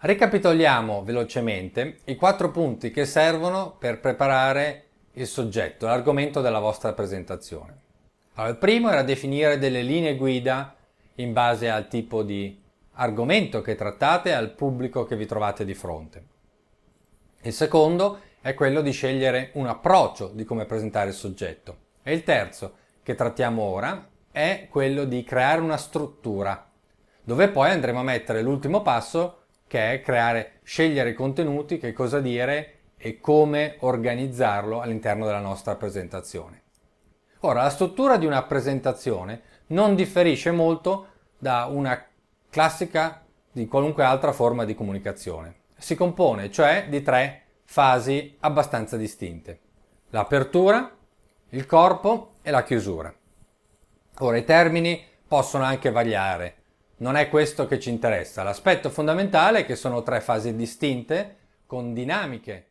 Ricapitoliamo velocemente i quattro punti che servono per preparare il soggetto, l'argomento della vostra presentazione. Allora, il primo era definire delle linee guida in base al tipo di argomento che trattate e al pubblico che vi trovate di fronte. Il secondo è quello di scegliere un approccio di come presentare il soggetto. E il terzo, che trattiamo ora, è quello di creare una struttura, dove poi andremo a mettere l'ultimo passo che è creare, scegliere i contenuti, che cosa dire e come organizzarlo all'interno della nostra presentazione. Ora, la struttura di una presentazione non differisce molto da una classica di qualunque altra forma di comunicazione. Si compone cioè di tre fasi abbastanza distinte. L'apertura, il corpo e la chiusura. Ora, i termini possono anche variare non è questo che ci interessa. L'aspetto fondamentale è che sono tre fasi distinte con dinamiche